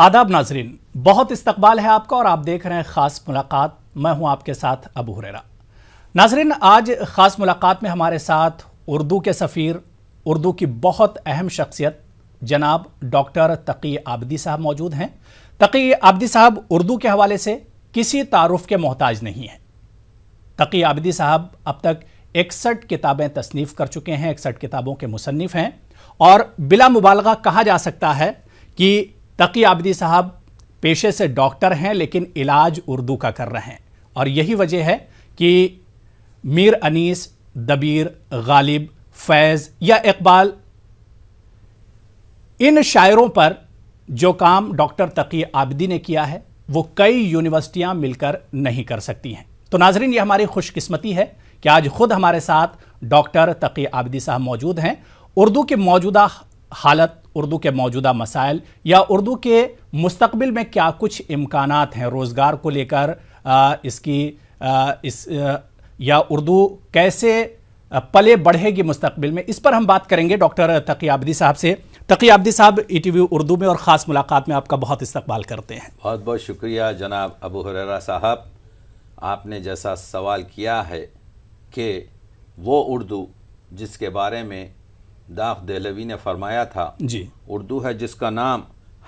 आदाब नाजरीन बहुत इस्तकबाल है आपका और आप देख रहे हैं ख़ास मुलाकात मैं हूं आपके साथ अबू हुररा नाजरीन आज ख़ास मुलाकात में हमारे साथ उर्दू के सफ़ीर उर्दू की बहुत अहम शख्सियत जनाब डॉक्टर तकी आबदी साहब मौजूद हैं तकी आबदी साहब उर्दू के हवाले से किसी तारुफ के मोहताज नहीं हैं तकी आबदी साहब अब तक इकसठ किताबें तसनीफ़ कर चुके हैं इकसठ किताबों के मुसनफ़ हैं और बिला मुबालगा कहा जा सकता है कि तकी आबदी साहब पेशे से डॉक्टर हैं लेकिन इलाज उर्दू का कर रहे हैं और यही वजह है कि मीर अनीस दबीर गालिब फैज़ या इकबाल इन शायरों पर जो काम डॉक्टर तकी आबदी ने किया है वो कई यूनिवर्सिटियां मिलकर नहीं कर सकती हैं तो नाजरीन ये हमारी खुशकिस्मती है कि आज खुद हमारे साथ डॉक्टर तकी आबदी साहब मौजूद हैं उर्दू की मौजूदा हालत उर्दू के मौजूदा मसाइल या उर्दू के मुस्तबिल में क्या कुछ इम्कान हैं रोज़गार को लेकर इसकी आ, इस आ, या उर्दू कैसे पले बढ़ेगी मुस्तबिल में इस पर हम बात करेंगे डॉक्टर तकी साहब से तकी आबदी साहब ई टी वी उर्दू में और ख़ास मुलाकात में आपका बहुत इस्तकबाल करते हैं बहुत बहुत शुक्रिया जनाब अबू हर साहब आपने जैसा सवाल किया है कि वो उर्दू जिसके बारे में दाग देलवी ने फरमाया था जी उर्दू है जिसका नाम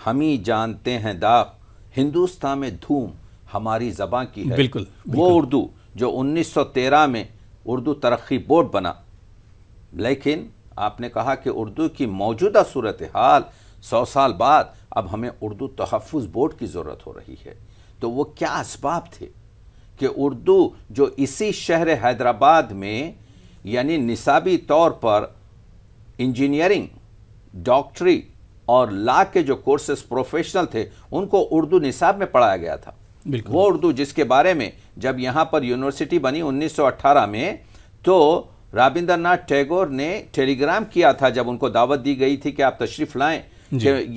हम ही जानते हैं दाग हिंदुस्तान में धूम हमारी जबाँ की है बिल्कुल, बिल्कुल। वो उर्दू जो 1913 में उर्दू तरक्की बोर्ड बना लेकिन आपने कहा कि उर्दू की मौजूदा सूरत हाल सौ साल बाद अब हमें उर्दू तहफ़ बोर्ड की ज़रूरत हो रही है तो वो क्या इसबाब थे कि उर्दू जो इसी शहर हैदराबाद में यानी निसाबी तौर पर इंजीनियरिंग डॉक्टरी और ला के जो कोर्सेज प्रोफेशनल थे उनको उर्दू निसाब में पढ़ाया गया था वो उर्दू जिसके बारे में जब यहाँ पर यूनिवर्सिटी बनी 1918 में तो रविंद्रनाथ टैगोर ने टेलीग्राम किया था जब उनको दावत दी गई थी कि आप तशरीफ़ लाएं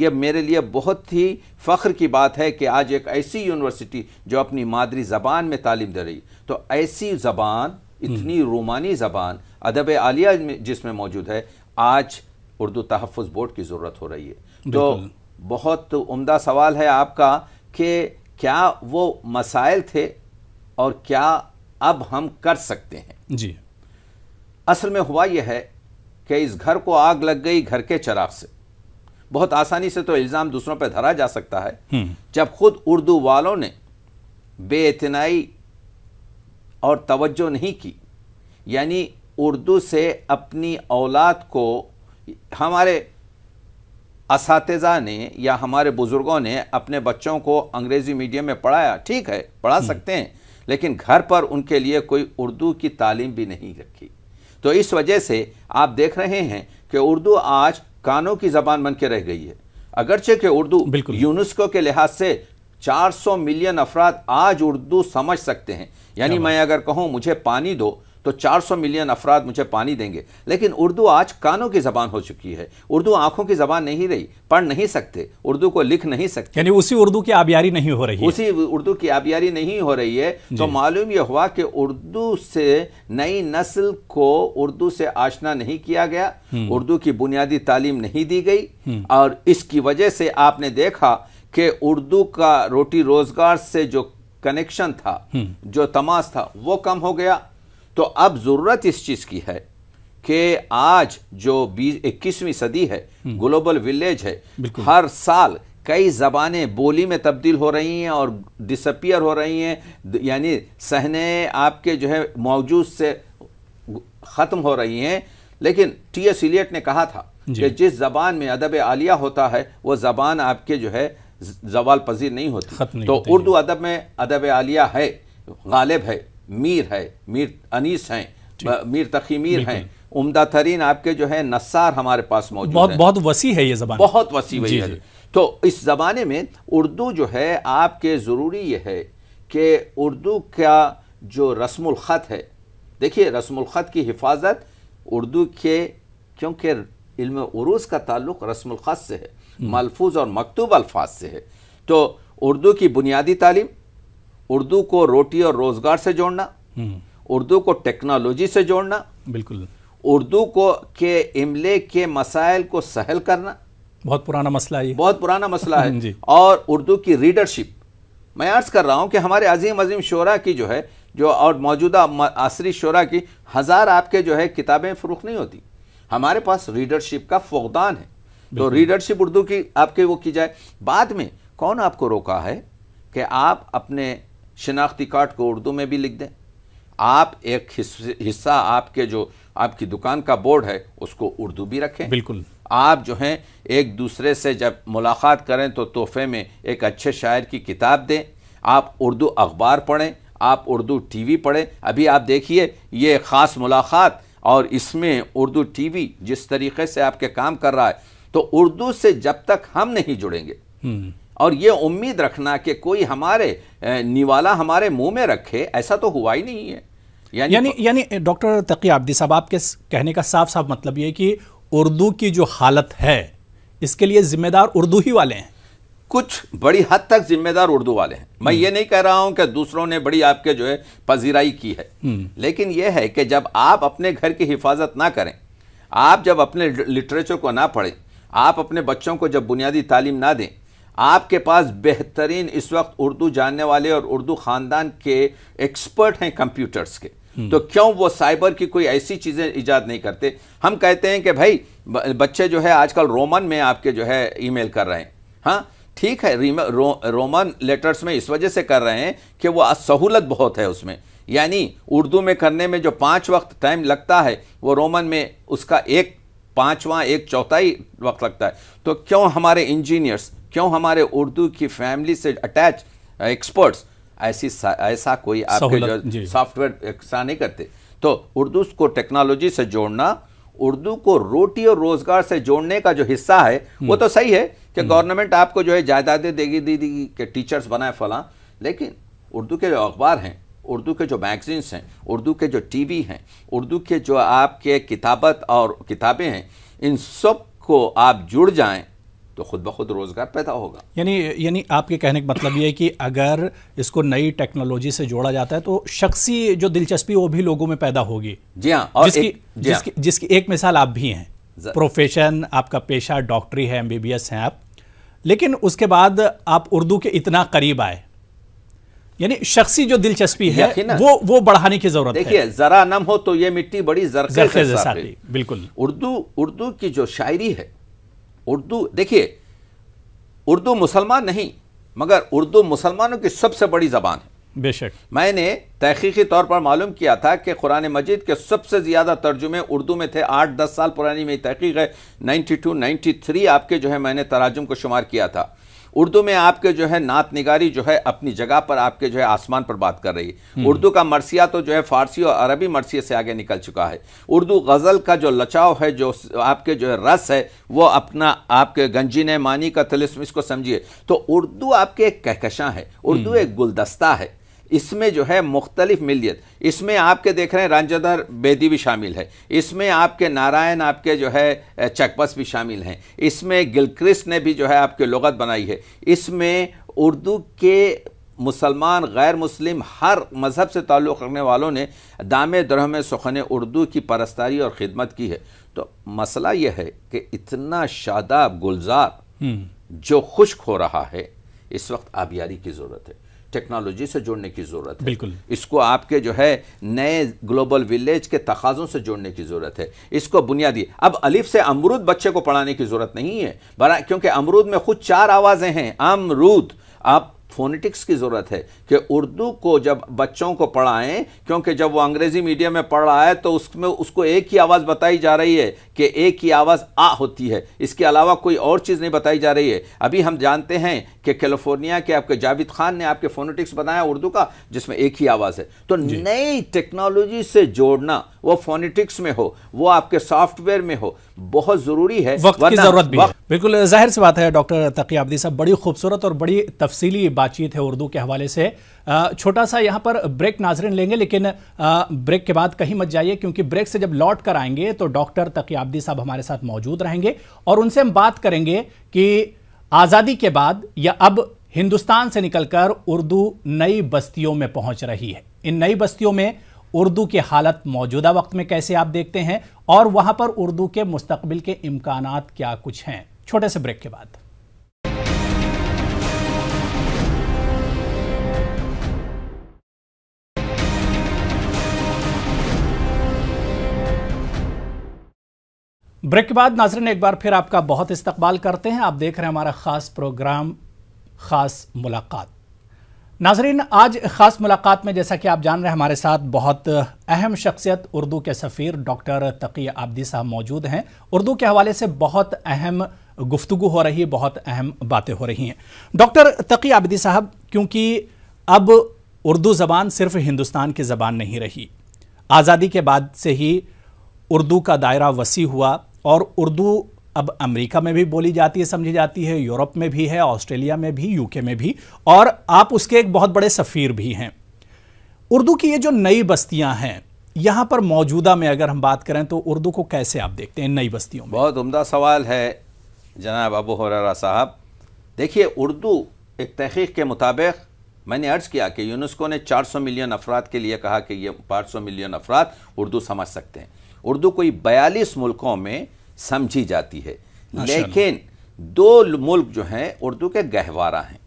ये मेरे लिए बहुत ही फ़ख्र की बात है कि आज एक ऐसी यूनिवर्सिटी जो अपनी मादरी ज़बान में तालीम दे रही तो ऐसी ज़बान हम्म। इतनी रोमानी ज़बान अदब आलिया जिसमें मौजूद है आज उर्दू तहफ़ बोर्ड की ज़रूरत हो रही है तो बहुत उम्दा सवाल है आपका कि क्या वो मसाइल थे और क्या अब हम कर सकते हैं जी असल में हुआ यह है कि इस घर को आग लग गई घर के चराग से बहुत आसानी से तो इल्ज़ाम दूसरों पर धरा जा सकता है हम्म। जब खुद उर्दू वालों ने बेतनाई और तवज्जो नहीं की यानी उर्दू से अपनी औलाद को हमारे इस ने या हमारे बुज़ुर्गों ने अपने बच्चों को अंग्रेज़ी मीडियम में पढ़ाया ठीक है पढ़ा हम्म। सकते हैं लेकिन घर पर उनके लिए कोई उर्दू की तालीम भी नहीं रखी तो इस वजह से आप देख रहे हैं कि उर्दू आज कानों की ज़बान बन के रह गई है अगरचे कि उर्दू यूनेस्को के लिहाज से 400 मिलियन अफराद आज उर्दू समझ सकते हैं यानी मैं अगर कहूँ मुझे पानी दो तो 400 मिलियन अफराद मुझे पानी देंगे लेकिन उर्दू आज कानों की जबान हो चुकी है उर्दू आंखों की जबान नहीं रही पढ़ नहीं सकते उर्दू को लिख नहीं सकते यानी उसी उर्दू की आबियारी नहीं हो रही उसी उर्दू की आबियारी नहीं हो रही है तो मालूम यह हुआ कि उर्दू से नई नस्ल को उर्दू से आशना नहीं किया गया हम्म। उर्दू की बुनियादी तालीम नहीं दी गई हम्म। और इसकी वजह से आपने देखा कि उर्दू का रोटी रोजगार से जो कनेक्शन था हम्म। जो तमाश था वो कम हो गया तो अब ज़रूरत इस चीज़ की है कि आज जो बीस इक्कीसवीं सदी है हम्म। ग्लोबल विलेज है हर साल कई ज़बानें बोली में तब्दील हो रही हैं और डिसपियर हो रही हैं यानी सहने आपके जो है मौजूद से ख़त्म हो रही हैं लेकिन टी एस इलियट ने कहा था कि जिस ज़बान में अदब आलिया होता है वो ज़बान आपके जो है जवाल पजीर नहीं होती नहीं तो उर्दू अदब में अदब आलिया है गालिब है मीर है मीर अनीस हैं मीर तखी मीर हैं उमदा तरीन आपके जो है नसार हमारे पास मौजूद बहुत बहुत वसी है ये जबान बहुत वसी वही है तो इस ज़माने में उर्दू जो है आपके ज़रूरी ये है कि उर्दू का जो रस्मखत है देखिए रस्मखत की हिफाजत उर्दू के क्योंकि इल्म उरूस का ताल्लुक रस्म रस्मखत से है हम्म। मलफूज और मकतूब अल्फाज से है तो उर्दू की बुनियादी तालीम उर्दू को रोटी और रोजगार से जोड़ना हम्म। उर्दू को टेक्नोलॉजी से जोड़ना बिल्कुल उर्दू को के इमले के मसाइल को सहल करना बहुत पुराना मसला है बहुत पुराना मसला है और उर्दू की रीडरशिप मैं अर्ज कर रहा हूँ कि हमारे अजीम अजीम शोरा की जो है जो और मौजूदा आसरी शोरा की हज़ार आपके जो है किताबें फ़रूख नहीं होती हमारे पास रीडरशिप का फगदान है तो रीडरशिप उर्दू की आपके वो की जाए बाद में कौन आपको रोका है कि आप अपने शिनाख्ती कार्ड को उर्दू में भी लिख दें आप एक हिस्सा आपके जो आपकी दुकान का बोर्ड है उसको उर्दू भी रखें बिल्कुल आप जो हैं एक दूसरे से जब मुलाकात करें तो तोहफे में एक अच्छे शायर की किताब दें आप उर्दू अखबार पढ़ें आप उर्दू टीवी पढ़ें अभी आप देखिए ये ख़ास मुलाकात और इसमें उर्दू टीवी जिस तरीके से आपके काम कर रहा है तो उर्दू से जब तक हम नहीं जुड़ेंगे हम्म। और ये उम्मीद रखना कि कोई हमारे निवाला हमारे मुंह में रखे ऐसा तो हुआ ही नहीं है यानी यानी डॉक्टर तकी आब्दी साहब आपके कहने का साफ साफ मतलब ये कि उर्दू की जो हालत है इसके लिए जिम्मेदार उर्दू ही वाले हैं कुछ बड़ी हद तक जिम्मेदार उर्दू वाले हैं मैं ये हम्म। नहीं कह रहा हूं कि दूसरों ने बड़ी आपके जो है पजीराई की है हम्म। लेकिन यह है कि जब आप अपने घर की हिफाजत ना करें आप जब अपने लिटरेचर को ना पढ़ें आप अपने बच्चों को जब बुनियादी तालीम ना दें आपके पास बेहतरीन इस वक्त उर्दू जानने वाले और उर्दू ख़ानदान के एक्सपर्ट हैं कंप्यूटर्स के हम्म। तो क्यों वो साइबर की कोई ऐसी चीज़ें ईजाद नहीं करते हम कहते हैं कि भाई बच्चे जो है आजकल रोमन में आपके जो है ईमेल कर रहे हैं हाँ ठीक है रो, रोमन लेटर्स में इस वजह से कर रहे हैं कि वो सहूलत बहुत है उसमें यानी उर्दू में करने में जो पाँच वक्त टाइम लगता है वो रोमन में उसका एक पांचवा एक चौथाई वक्त लगता है तो क्यों हमारे इंजीनियर्स क्यों हमारे उर्दू की फैमिली से अटैच एक्सपर्ट्स uh, ऐसी ऐसा कोई आपके सॉफ्टवेयर ऐसा नहीं करते तो उर्दू को टेक्नोलॉजी से जोड़ना उर्दू को रोटी और रोजगार से जोड़ने का जो हिस्सा है वो हम्म। तो सही है कि गवर्नमेंट हम्म। आपको जो है जायदादें देगी दीदी के टीचर्स बनाए फला लेकिन उर्दू के जो अखबार हैं उर्दू के जो मैगज़ीन्स हैं उर्दू के जो टीवी हैं उर्दू के जो आपके किताबत और किताबें हैं इन सब को आप जुड़ जाएं तो खुद ब खुद रोज़गार पैदा होगा यानी यानी आपके कहने का मतलब ये है कि अगर इसको नई टेक्नोलॉजी से जोड़ा जाता है तो शख्सी जो दिलचस्पी वो भी लोगों में पैदा होगी जी हाँ और जिसकी, एक, जी जिसकी, हाँ। जिसकी एक मिसाल आप भी हैं प्रोफेशन आपका पेशा डॉक्टरी है एम हैं आप लेकिन उसके बाद आप उर्दू के इतना करीब आए यानी शख्सी जो दिलचस्पी है वो वो बढ़ाने की जरूरत देखिए जरा नम हो तो ये मिट्टी बड़ी जरखे बिल्कुल उर्दू उर्दू की जो शायरी है उर्दू देखिए उर्दू मुसलमान नहीं मगर उर्दू मुसलमानों की सबसे बड़ी ज़बान है बेशक मैंने तहकीकी तौर पर मालूम किया था कि कुरान मजीद के सबसे ज़्यादा तर्जुमे उर्दू में थे आठ दस साल पुरानी मेरी तहकीक है नाइन्टी टू नाइनटी थ्री आपके जो है मैंने तराजुम को शुमार किया था उर्दू में आपके जो है नात निगारी जो है अपनी जगह पर आपके जो है आसमान पर बात कर रही है हम्म। उर्दू का मरसिया तो जो है फारसी और अरबी मरसिए से आगे निकल चुका है उर्दू गज़ल का जो लचाव है जो आपके जो है रस है वो अपना आपके गंजीन मानी का तलिस्म इसको समझिए तो उर्दू आपके एक कहकशां है उर्दू हम्म। एक गुलदस्ता है इसमें जो है मुख्तलिफ मिलियत इसमें आपके देख रहे हैं रंजाधर बेदी भी शामिल है इसमें आपके नारायण आपके जो है चकबस भी शामिल हैं इसमें गिलक्रिस्ट ने भी जो है आपके लगत बनाई है इसमें उर्दू के मुसलमान गैर मुस्लिम हर मज़हब से ताल्लुक़ रखने वालों ने दाम दरहम सुखन उर्दू की परस्तारी और ख़िदमत की है तो मसला यह है कि इतना शादाब गुलजार हम्म। जो खुश्क हो रहा है इस वक्त आबियारी की ज़रूरत है टेक्नोलॉजी से जोड़ने की ज़रूरत है बिल्कुल इसको आपके जो है नए ग्लोबल विलेज के तकाजों से जोड़ने की ज़रूरत है इसको बुनियादी अब अलिफ से अमरूद बच्चे को पढ़ाने की ज़रूरत नहीं है क्योंकि अमरूद में खुद चार आवाज़ें हैं अमरूद आप फोनेटिक्स की ज़रूरत है कि उर्दू को जब बच्चों को पढ़ाएं क्योंकि जब वो अंग्रेज़ी मीडियम में पढ़ रहा है तो उसमें उसको एक ही आवाज़ बताई जा रही है कि एक ही आवाज़ आ होती है इसके अलावा कोई और चीज़ नहीं बताई जा रही है अभी हम जानते हैं कि कैलिफोर्निया के आपके जावेद खान ने आपके फोनेटिक्स बनाया उर्दू का जिसमें एक ही आवाज़ है तो नई टेक्नोलॉजी से जोड़ना वो फोनेटिक्स में हो वो आपके सॉफ्टवेयर में हो बहुत ज़रूरी है वक्त की ज़रूरत भी है बिल्कुल जाहिर सी बात है डॉक्टर तकी आबदी साहब बड़ी खूबसूरत और बड़ी तफसीली बातचीत है उर्दू के हवाले से छोटा सा यहाँ पर ब्रेक नाजरन लेंगे लेकिन ब्रेक के बाद कहीं मत जाइए क्योंकि ब्रेक से जब लौट कर आएंगे तो डॉक्टर तकी आबदी साहब हमारे साथ मौजूद रहेंगे और उनसे हम बात करेंगे कि आज़ादी के बाद या अब हिंदुस्तान से निकलकर उर्दू नई बस्तियों में पहुंच रही है इन नई बस्तियों में उर्दू की हालत मौजूदा वक्त में कैसे आप देखते हैं और वहां पर उर्दू के मुस्तबिल के इम्कान क्या कुछ हैं छोटे से ब्रेक के बाद ब्रेक के बाद नाजरन एक बार फिर आपका बहुत इस्तकबाल करते हैं आप देख रहे हैं हमारा ख़ास प्रोग्राम ख़ास मुलाकात नाजरीन आज ख़ास मुलाकात में जैसा कि आप जान रहे हैं हमारे साथ बहुत अहम शख्सियत उर्दू के सफ़ीर डॉक्टर तकी आबदी साहब मौजूद हैं उर्दू के हवाले से बहुत अहम गुफ्तु हो रही है बहुत अहम बातें हो रही हैं डॉक्टर तकी आबदी साहब क्योंकि अब उर्दू ज़बान सिर्फ हिंदुस्तान की ज़बान नहीं रही आज़ादी के बाद से ही उर्दू का दायरा वसी हुआ और उर्दू अब अमेरिका में भी बोली जाती है समझी जाती है यूरोप में भी है ऑस्ट्रेलिया में भी यूके में भी और आप उसके एक बहुत बड़े सफ़ीर भी हैं उर्दू की ये जो नई बस्तियां हैं यहाँ पर मौजूदा में अगर हम बात करें तो उर्दू को कैसे आप देखते हैं नई बस्तियों में बहुत उम्दा सवाल है जनाब अबू हरारा साहब देखिए उर्दू एक तहकीक के मुताबिक मैंने अर्ज़ किया कि यूनेस्को ने 400 मिलियन अफराद के लिए कहा कि ये 500 मिलियन अफराद उर्दू समझ सकते हैं उर्दू कोई बयालीस मुल्कों में समझी जाती है लेकिन दो मुल्क जो हैं उर्दू के गहवारा हैं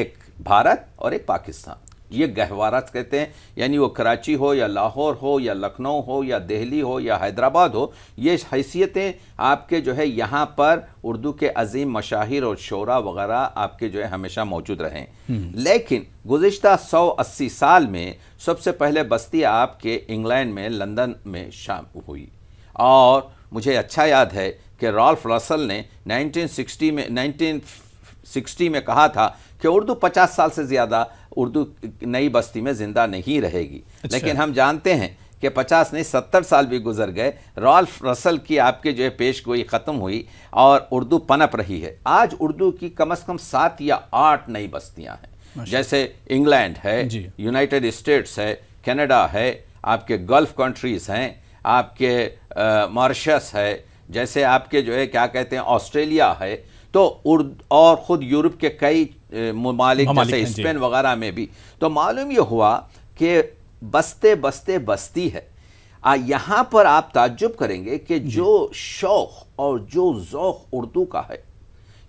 एक भारत और एक पाकिस्तान ये गहवारा कहते हैं यानी वो कराची हो या लाहौर हो या लखनऊ हो या दिल्ली हो या हैदराबाद हो ये हैसियतें आपके जो है यहाँ पर उर्दू के अजीम मशाहिर और शोरा वगैरह आपके जो है हमेशा मौजूद रहें हम्म। लेकिन गुज्त सौ अस्सी साल में सबसे पहले बस्ती आपके इंग्लैंड में लंदन में शाम हुई और मुझे अच्छा याद है कि रॉल्फ रसल ने 1960 में 1960 में कहा था कि उर्दू 50 साल से ज़्यादा उर्दू नई बस्ती में ज़िंदा नहीं रहेगी अच्छा। लेकिन हम जानते हैं कि 50 नहीं 70 साल भी गुजर गए रॉल्फ रसल की आपके जो है पेश गोई ख़त्म हुई और उर्दू पनप रही है आज उर्दू की कम अज़ कम सात या आठ नई बस्तियाँ हैं जैसे इंग्लैंड है यूनाइटेड स्टेट्स है कनाडा है आपके गल्फ़ कंट्रीज़ हैं आपके मॉरिशस है जैसे आपके जो है क्या कहते हैं ऑस्ट्रेलिया है तो उर्द और ख़ुद यूरोप के कई ममालिक जैसे स्पेन वगैरह में भी तो मालूम ये हुआ कि बस्ते बस्ते बस्ती है आ यहाँ पर आप ताज्जुब करेंगे कि जो शौक़ और जो ओक़ उर्दू का है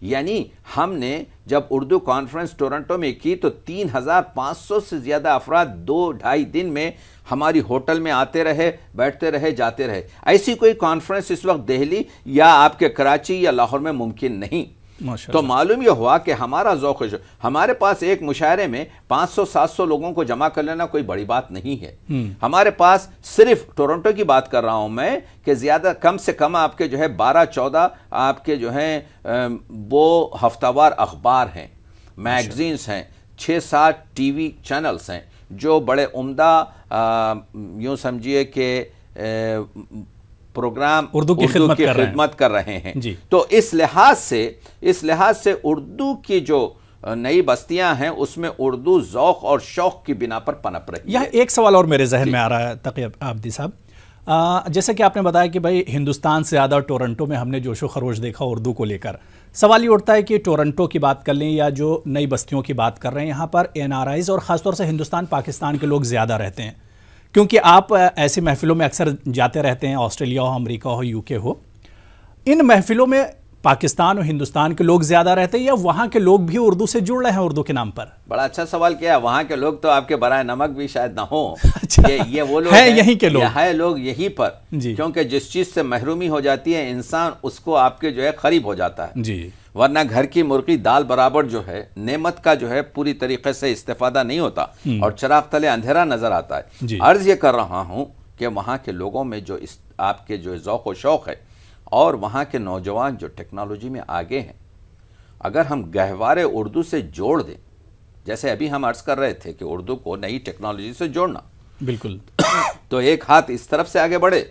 यानी हमने जब उर्दू कॉन्फ्रेंस टोरंटो में की तो 3,500 से ज़्यादा अफराद दो ढाई दिन में हमारी होटल में आते रहे बैठते रहे जाते रहे ऐसी कोई कॉन्फ्रेंस इस वक्त दिल्ली या आपके कराची या लाहौर में मुमकिन नहीं तो मालूम यह हुआ कि हमारा ओक़ हमारे पास एक मुशायरे में 500-700 लोगों को जमा कर लेना कोई बड़ी बात नहीं है हम्म। हमारे पास सिर्फ टोरंटो की बात कर रहा हूं मैं कि ज़्यादा कम से कम आपके जो है 12-14 आपके जो हैं वो हफ्तावार अखबार हैं मैगजीन्स हैं छः सात टी वी चैनल्स हैं जो बड़े उम्दा यूँ समझिए कि प्रोग्राम उर्दू की खिदमत कर, कर, रहे हैं तो इस लिहाज से इस लिहाज से उर्दू की जो नई बस्तियां हैं उसमें उर्दू जौक और शौक की बिना पर पनप रही यह एक सवाल और मेरे जहन में आ रहा है तकी आबदी साहब जैसे कि आपने बताया कि भाई हिंदुस्तान से ज़्यादा टोरंटो में हमने जोशो खरोश देखा उर्दू को लेकर सवाल ये उठता है कि टोरंटो की बात कर लें या जो नई बस्तियों की बात कर रहे हैं यहाँ पर एन और ख़ासतौर से हिंदुस्तान पाकिस्तान के लोग ज़्यादा रहते हैं क्योंकि आप ऐसे महफिलों में अक्सर जाते रहते हैं ऑस्ट्रेलिया हो अमरीका हो यूके हो इन महफिलों में पाकिस्तान और हिंदुस्तान के लोग ज़्यादा रहते हैं या वहाँ के लोग भी उर्दू से जुड़ रहे हैं उर्दू के नाम पर बड़ा अच्छा सवाल किया वहाँ के लोग तो आपके बरा नमक भी शायद ना हो अच्छा, ये, ये वो लोग है, है यहीं के लोग है लोग यहीं पर क्योंकि जिस चीज़ से महरूमी हो जाती है इंसान उसको आपके जो है खरीब हो जाता है जी वरना घर की मुर्गी दाल बराबर जो है नेमत का जो है पूरी तरीके से इस्तेफादा नहीं होता हम्म। और चराग तले अंधेरा नजर आता है अर्ज ये कर रहा हूँ कि वहाँ के लोगों में जो इस आपके जो शौक़ है और वहाँ के नौजवान जो टेक्नोलॉजी में आगे हैं अगर हम गहवारे उर्दू से जोड़ दें जैसे अभी हम अर्ज कर रहे थे कि उर्दू को नई टेक्नोलॉजी से जोड़ना बिल्कुल तो एक हाथ इस तरफ से आगे बढ़े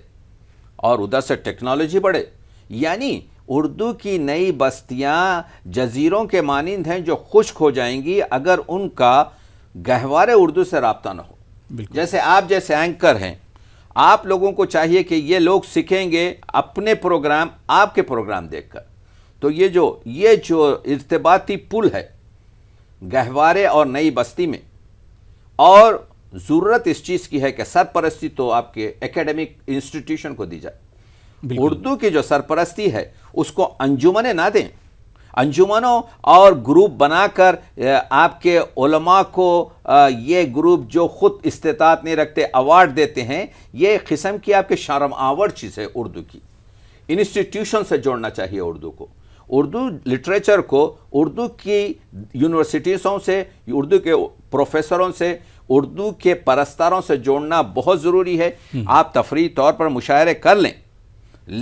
और उधर से टेक्नोलॉजी बढ़े यानी उर्दू की नई बस्तियां जजीरों के मानंद हैं जो खुश्क हो जाएंगी अगर उनका गहवारे उर्दू से रबता ना हो जैसे आप जैसे एंकर हैं आप लोगों को चाहिए कि ये लोग सीखेंगे अपने प्रोग्राम आपके प्रोग्राम देखकर तो ये जो ये जो इर्तबाती पुल है गहवारे और नई बस्ती में और ज़रूरत इस चीज़ की है कि सरपरस्ती तो आपके एकेडमिक इंस्टीट्यूशन को दी जाए उर्दू की जो सरपरस्ती है उसको अंजुमने ना दें अंजुमनों और ग्रुप बनाकर आपके उलमा को ये ग्रुप जो ख़ुद इस्तात नहीं रखते अवार्ड देते हैं ये किस्म की आपके शर्म आवर चीज़ है उर्दू की इंस्टीट्यूशन से जोड़ना चाहिए उर्दू को उर्दू लिटरेचर को उर्दू की यूनिवर्सिटीज़ों से उर्दू के प्रोफेसरों से उर्दू के परस्तारों से जोड़ना बहुत ज़रूरी है हम्म। आप तफरी तौर पर मुशायरे कर लें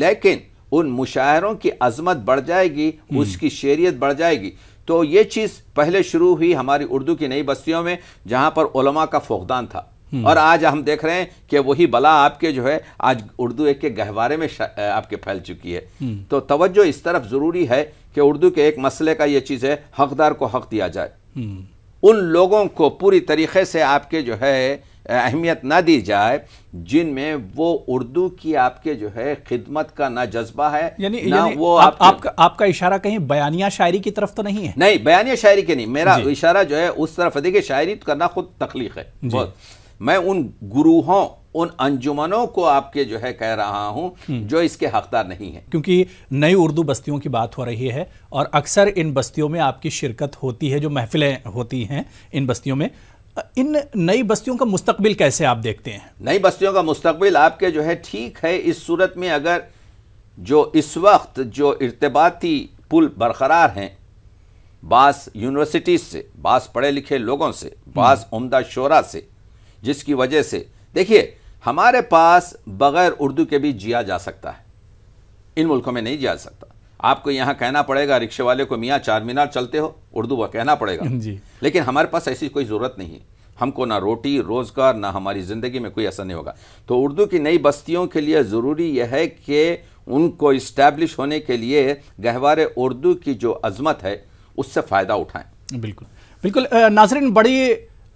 लेकिन उन मुशायरों की अजमत बढ़ जाएगी हम्म। उसकी शेरियत बढ़ जाएगी तो ये चीज़ पहले शुरू हुई हमारी उर्दू की नई बस्तियों में जहाँ पर उलमा का फोकदान था हम्म। और आज हम देख रहे हैं कि वही बला आपके जो है आज उर्दू एक के गहवारे में आपके फैल चुकी है हम्म। तो तवज्जो इस तरफ ज़रूरी है कि उर्दू के एक मसले का ये चीज़ है हकदार को हक दिया जाए उन लोगों को पूरी तरीके से आपके जो है अहमियत ना दी जाए जिनमें वो उर्दू की आपके जो है खिदमत का ना जज्बा है यानी, ना वो आप, आप, आपका आपका इशारा कहीं बयानिया शायरी की तरफ तो नहीं है नहीं बयानिया शायरी के नहीं मेरा इशारा जो है उस तरफ देखिए शायरी तो करना खुद तकलीफ है बहुत मैं उन गुरूहों उन अंजुमनों को आपके जो है कह रहा हूं हम्म। जो इसके हकदार नहीं है क्योंकि नई उर्दू बस्तियों की बात हो रही है और अक्सर इन बस्तियों में आपकी शिरकत होती है जो महफिलें होती हैं इन बस्तियों में इन नई बस्तियों का मुस्तबिल कैसे आप देखते हैं नई बस्तियों का मुस्तबिल आपके जो है ठीक है इस सूरत में अगर जो इस वक्त जो इरतबाती पुल बरकरार हैं बास यूनिवर्सिटीज़ से बास पढ़े लिखे लोगों से बास हम्म। उमदा शोरा से जिसकी वजह से देखिए हमारे पास बग़ैर उर्दू के भी जिया जा सकता है इन मुल्कों में नहीं जिया सकता आपको यहाँ कहना पड़ेगा रिक्शे वाले को मियाँ चार मीनार चलते हो उर्दू वह कहना पड़ेगा जी लेकिन हमारे पास ऐसी कोई ज़रूरत नहीं है हमको ना रोटी रोज़गार ना हमारी ज़िंदगी में कोई असर नहीं होगा तो उर्दू की नई बस्तियों के लिए ज़रूरी यह है कि उनको इस्टेब्लिश होने के लिए गहवारे उर्दू की जो अजमत है उससे फ़ायदा उठाएं बिल्कुल बिल्कुल नाजरन बड़ी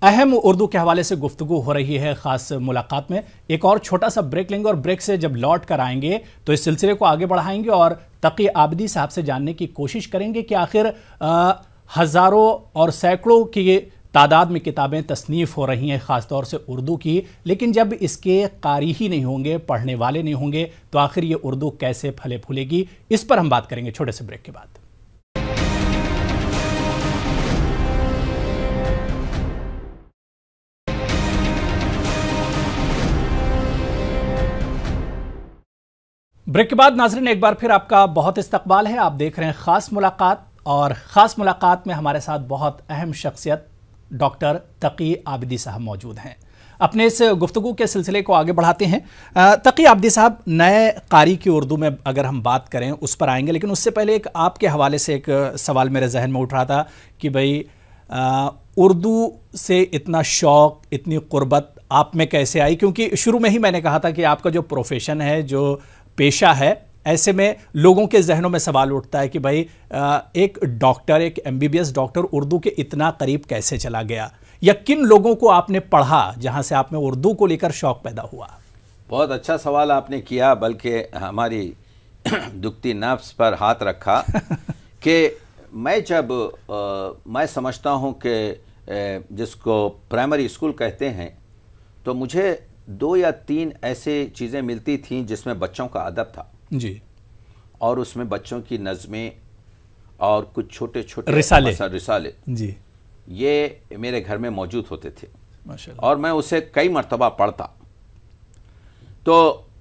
अहम उर्दू के हवाले से गुफ्तु हो रही है ख़ास मुलाकात में एक और छोटा सा ब्रेक लेंगे और ब्रेक से जब लौट कर आएंगे तो इस सिलसिले को आगे बढ़ाएंगे और तकी आबदी साहब से जानने की कोशिश करेंगे कि आखिर हज़ारों और सैकड़ों की तादाद में किताबें तसनीफ़ हो रही हैं ख़ास तौर से उर्दू की लेकिन जब इसके कारी ही नहीं होंगे पढ़ने वाले नहीं होंगे तो आखिर ये उर्दू कैसे फले फूलेगी इस पर हम बात करेंगे छोटे से ब्रेक के बाद ब्रेक के बाद नाजरीन एक बार फिर आपका बहुत इस्तकबाल है आप देख रहे हैं ख़ास मुलाकात और ख़ास मुलाकात में हमारे साथ बहुत अहम शख्सियत डॉक्टर तकी आबिदी साहब मौजूद हैं अपने इस गुफ्तु के सिलसिले को आगे बढ़ाते हैं तकी आबदी साहब नए कारी की उर्दू में अगर हम बात करें उस पर आएंगे लेकिन उससे पहले एक आपके हवाले से एक सवाल मेरे जहन में उठ रहा था कि भाई उर्दू से इतना शौक़ इतनी कुर्बत आप में कैसे आई क्योंकि शुरू में ही मैंने कहा था कि आपका जो प्रोफेशन है जो पेशा है ऐसे में लोगों के जहनों में सवाल उठता है कि भाई एक डॉक्टर एक एमबीबीएस डॉक्टर उर्दू के इतना करीब कैसे चला गया या किन लोगों को आपने पढ़ा जहां से आप में उर्दू को लेकर शौक पैदा हुआ बहुत अच्छा सवाल आपने किया बल्कि हमारी दुखती नफ्स पर हाथ रखा कि मैं जब आ, मैं समझता हूँ कि जिसको प्राइमरी स्कूल कहते हैं तो मुझे दो या तीन ऐसे चीज़ें मिलती थीं जिसमें बच्चों का अदब था जी और उसमें बच्चों की नज़में और कुछ छोटे छोटे रिसाले रिसाले जी ये मेरे घर में मौजूद होते थे और मैं उसे कई मरतबा पढ़ता तो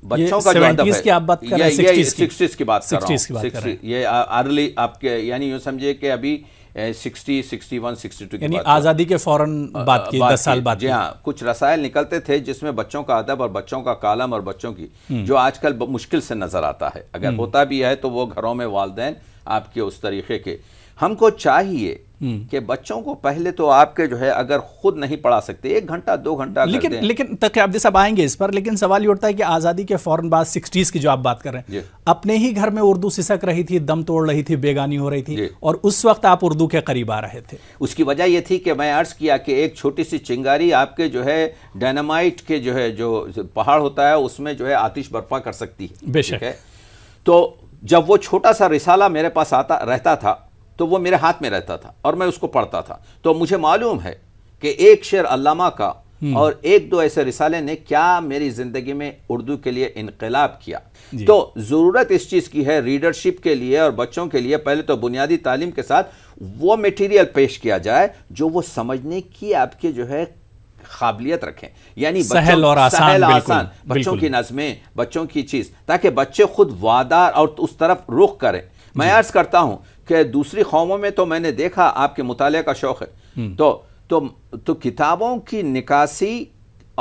बच्चों का जो अदब है की आप बात कर रहे हैं की, बात ये अर्ली आपके यानी यूँ समझिए कि अभी सिक्सटी आज़ादी के फौरन बात की दस साल बाद जी हाँ कुछ रसायल निकलते थे जिसमें बच्चों का अदब और बच्चों का कालम और बच्चों की हम्म। जो आजकल मुश्किल से नज़र आता है अगर हम्म। होता भी है तो वो घरों में वालदेन आपके उस तरीके के हमको चाहिए हम्म। कि बच्चों को पहले तो आपके जो है अगर खुद नहीं पढ़ा सकते एक घंटा दो घंटा लेकिन लेकिन तकयाबदी साहब आएंगे इस पर लेकिन सवाल ये उठता है कि आज़ादी के फौरन बाद सिक्सटीज़ की जो आप बात कर रहे हैं अपने ही घर में उर्दू सिसक रही थी दम तोड़ रही थी बेगानी हो रही थी और उस वक्त आप उर्दू के करीब आ रहे थे उसकी वजह यह थी कि मैं अर्ज़ किया कि एक छोटी सी चिंगारी आपके जो है डायनामाइट के जो है जो पहाड़ होता है उसमें जो है आतिश बर्पा कर सकती है बेशक है तो जब वो छोटा सा रिसाला मेरे पास आता रहता था तो वो मेरे हाथ में रहता था और मैं उसको पढ़ता था तो मुझे मालूम है कि एक शेर अल्लामा का हम्म। और एक दो ऐसे रिसाले ने क्या मेरी ज़िंदगी में उर्दू के लिए इनकलाब किया तो ज़रूरत इस चीज़ की है रीडरशिप के लिए और बच्चों के लिए पहले तो बुनियादी तालीम के साथ वो मटेरियल पेश किया जाए जो वो समझने की आपके जो है काबिलियत रखें यानी सहल और आसान सहल आसान बिल्कुल, बच्चों बिल्कुल। की नज़में बच्चों की चीज़ ताकि बच्चे खुद वादार और उस तरफ रुख करें मैं अर्ज करता हूं कि दूसरी कौमों में तो मैंने देखा आपके मुताले का शौक़ है हम्म। तो तो तो किताबों की निकासी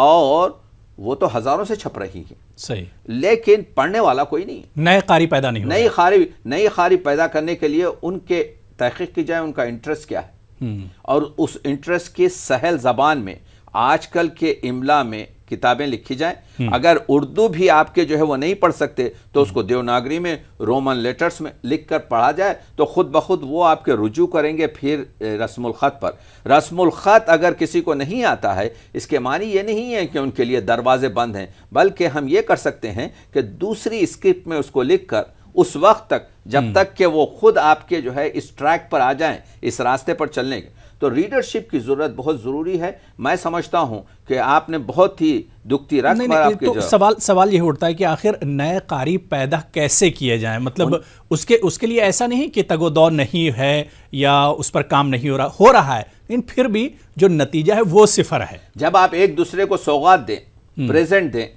और वो तो हज़ारों से छप रही है सही लेकिन पढ़ने वाला कोई नहीं नए कारी पैदा नहीं नई खारी नई खारी पैदा करने के लिए उनके तहकीक की जाए उनका इंटरेस्ट क्या है हम्म। और उस इंटरेस्ट के सहल जबान में आजकल के इमला में किताबें लिखी जाएं हम्म। अगर उर्दू भी आपके जो है वो नहीं पढ़ सकते तो उसको हम्म। देवनागरी में रोमन लेटर्स में लिख कर पढ़ा जाए तो ख़ुद ब खुद वो आपके रुजू करेंगे फिर रस्मुलख़त पर रस्मुलख़त अगर किसी को नहीं आता है इसके मानी ये नहीं है कि उनके लिए दरवाजे बंद हैं बल्कि हम ये कर सकते हैं कि दूसरी स्क्रिप्ट में उसको लिख कर उस वक्त तक जब हम्म। तक कि वो खुद आपके जो है इस ट्रैक पर आ जाए इस रास्ते पर चलने के तो रीडरशिप की जरूरत बहुत जरूरी है मैं समझता हूं कि आपने बहुत ही दुखती रख नहीं, नहीं, तो सवाल सवाल ये उठता है कि आखिर नए कारी पैदा कैसे किए जाए मतलब उन... उसके उसके लिए ऐसा नहीं कि तगोदौ नहीं है या उस पर काम नहीं हो रहा हो रहा है लेकिन फिर भी जो नतीजा है वो सिफर है जब आप एक दूसरे को सौगात दें प्रेजेंट हम्म। दें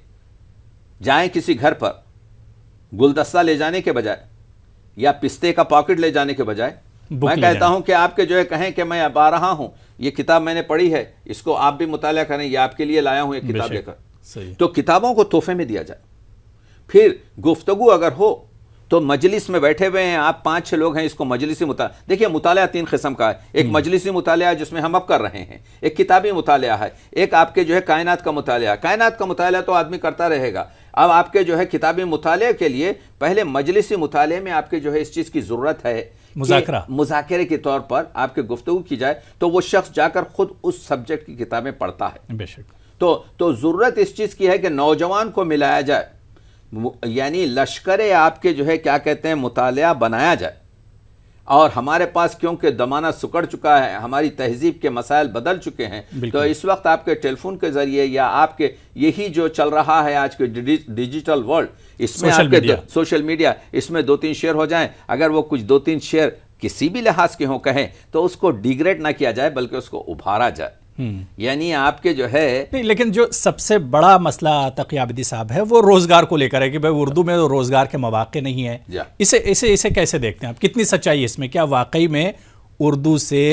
जाए किसी घर पर गुलदस्ता ले जाने के बजाय या पिस्ते का पॉकेट ले जाने के बजाय मैं कहता हूं कि आपके जो है कहें कि मैं अब आ रहा हूं ये किताब मैंने पढ़ी है इसको आप भी मुताला करें ये आपके लिए लाया हूं ये किताब लेकर तो किताबों को तोहफे में दिया जाए फिर गुफ्तगु अगर हो तो मजलिस में बैठे हुए हैं आप पांच छह लोग हैं इसको मजलिसी मुता देखिए मुताल तीन किस्म का है एक हम्म। मजलिसी मुताल है जिसमें हम अब कर रहे हैं एक किताबी मुताल है एक आपके जो है कायनात का है कायनात का मुताल तो आदमी करता रहेगा अब आपके जो है किताबी मुताल के लिए पहले मजलिसी मुताले में आपके जो है इस चीज़ की ज़रूरत है मुजाकरा मुजाकरे के तौर पर आपके गुफ्तु की जाए तो वो शख्स जाकर खुद उस सब्जेक्ट की किताबें पढ़ता है बेशक तो तो ज़रूरत इस चीज़ की है कि नौजवान को मिलाया जाए यानी लश्कर आपके जो है क्या कहते हैं मुताल बनाया जाए और हमारे पास क्योंकि दमाना सुकड़ चुका है हमारी तहजीब के मसाइल बदल चुके हैं तो इस वक्त आपके टेलीफोन के ज़रिए या आपके यही जो चल रहा है आज के डिजिटल वर्ल्ड इसमें आपके सोशल मीडिया इसमें दो तीन शेयर हो जाएं अगर वो कुछ दो तीन शेयर किसी भी लिहाज के हों कहें तो उसको डिग्रेड ना किया जाए बल्कि उसको उभारा जाए हम्म। यानी आपके जो है नहीं लेकिन जो सबसे बड़ा मसला तकियाबदी साहब है वो रोजगार को लेकर है कि भाई उर्दू में तो रोजगार के मौाक़े नहीं है इसे इसे इसे कैसे देखते हैं आप कितनी सच्चाई है इसमें क्या वाकई में उर्दू से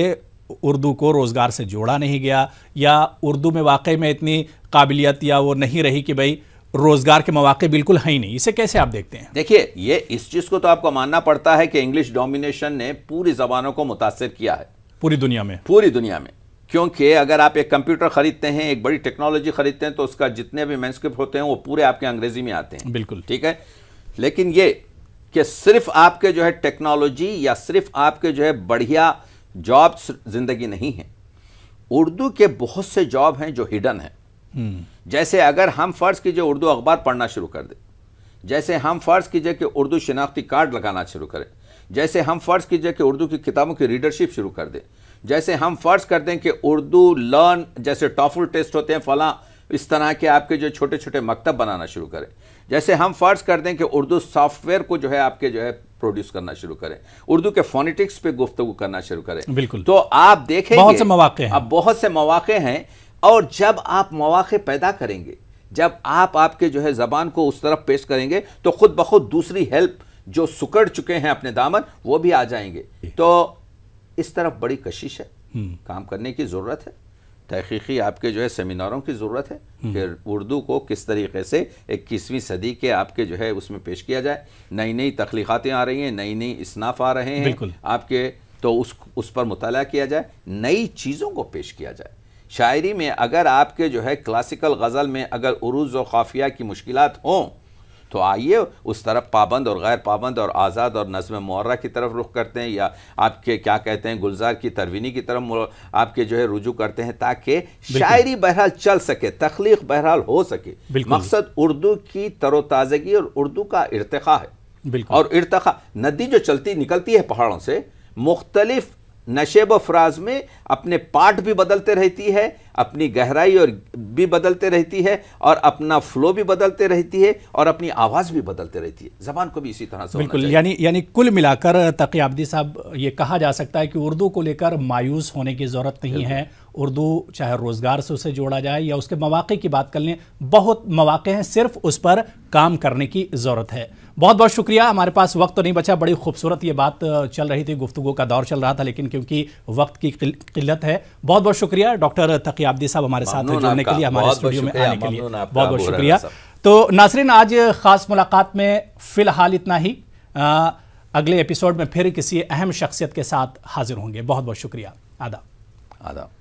उर्दू को रोज़गार से जोड़ा नहीं गया या उर्दू में वाकई में इतनी काबिलियत या वो नहीं रही कि भाई रोज़गार के मौाक़े बिल्कुल है ही नहीं इसे कैसे आप देखते हैं देखिए ये इस चीज़ को तो आपको मानना पड़ता है कि इंग्लिश डोमिनेशन ने पूरी ज़बानों को मुतासर किया है पूरी दुनिया में पूरी दुनिया में क्योंकि अगर आप एक कंप्यूटर खरीदते हैं एक बड़ी टेक्नोलॉजी खरीदते हैं तो उसका जितने भी मैनस्क्रिप्ट होते हैं वो पूरे आपके अंग्रेजी में आते हैं बिल्कुल ठीक है लेकिन ये कि सिर्फ आपके जो है टेक्नोलॉजी या सिर्फ आपके जो है बढ़िया जॉब जिंदगी नहीं है उर्दू के बहुत से जॉब हैं जो हिडन हैं हम्म। जैसे अगर हम फ़र्ज़ कीजिए उर्दू अखबार पढ़ना शुरू कर दें जैसे हम फ़र्ज़ कीजिए कि उर्दू शिनाख्ती कार्ड लगाना शुरू करें जैसे हम फ़र्ज़ कीजिए कि उर्दू की किताबों की रीडरशिप शुरू कर दें जैसे हम फर्ज करते हैं कि उर्दू लर्न जैसे टॉफुल टेस्ट होते हैं फला इस तरह के आपके जो छोटे छोटे मकतब बनाना शुरू करें जैसे हम फर्ज कर दें कि उर्दू सॉफ्टवेयर को जो है आपके जो है प्रोड्यूस करना शुरू करें उर्दू के फोनिटिक्स पे गुफ्तु करना शुरू करें बिल्कुल तो आप देखें बहुत से मौाक़े हैं अब बहुत से मौाक़े हैं और जब आप मौाक़े पैदा करेंगे जब आप आपके जो है ज़बान को उस तरफ पेश करेंगे तो खुद बखुद दूसरी हेल्प जो सुकड़ चुके हैं अपने दामन वो भी आ जाएंगे तो इस तरफ बड़ी कशिश है हम्म। काम करने की ज़रूरत है तहकीकी आपके जो है सेमिनारों की ज़रूरत है कि हम्म। उर्दू को किस तरीके से इक्कीसवीं सदी के आपके जो है उसमें पेश किया जाए नई नई तख्लीक़ातें आ रही हैं नई नई इसनाफ आ रहे हैं आपके तो उस उस पर मुताल किया जाए नई चीज़ों को पेश किया जाए शायरी में अगर आपके जो है क्लासिकल गज़ल में अगर उर्ज व काफिया की मुश्किल हों तो आइए उस तरफ पाबंद और गैर पाबंद और आज़ाद और नज़म मर्रा की तरफ रुख करते हैं या आपके क्या कहते हैं गुलजार की तरवीनी की तरफ आपके जो है रुजू करते हैं ताकि शायरी बहरहाल चल सके तख्लीक बहरहाल हो सके मकसद उर्दू की तरोताज़गी और उर्दू का इरतखा है और इरतखा नदी जो चलती निकलती है पहाड़ों से मुख्तलिफ नशेब अफराज में अपने पार्ट भी बदलते रहती है अपनी गहराई और भी बदलते रहती है और अपना फ्लो भी बदलते रहती है और अपनी आवाज़ भी बदलते रहती है ज़बान को भी इसी तरह से बिल्कुल यानी यानी कुल मिलाकर तकी आबदी साहब ये कहा जा सकता है कि उर्दू को लेकर मायूस होने की ज़रूरत नहीं है उर्दू चाहे रोज़गार से उसे जोड़ा जाए या उसके मौाक़े की बात कर लें बहुत मौाक़े हैं सिर्फ उस पर काम करने की ज़रूरत है बहुत बहुत शुक्रिया हमारे पास वक्त तो नहीं बचा बड़ी खूबसूरत ये बात चल रही थी गुफ्तु का दौर चल रहा था लेकिन क्योंकि वक्त की किल्लत है बहुत बहुत शुक्रिया डॉक्टर तकियाब्दी साहब हमारे साथ जुड़ने के लिए हमारे स्टूडियो में आने के लिए बहुत बहुत शुक्रिया तो नासरीन आज ख़ास मुलाकात में फ़िलहाल इतना ही अगले एपिसोड में फिर किसी अहम शख्सियत के साथ हाजिर होंगे बहुत बहुत शुक्रिया आदाब आदाब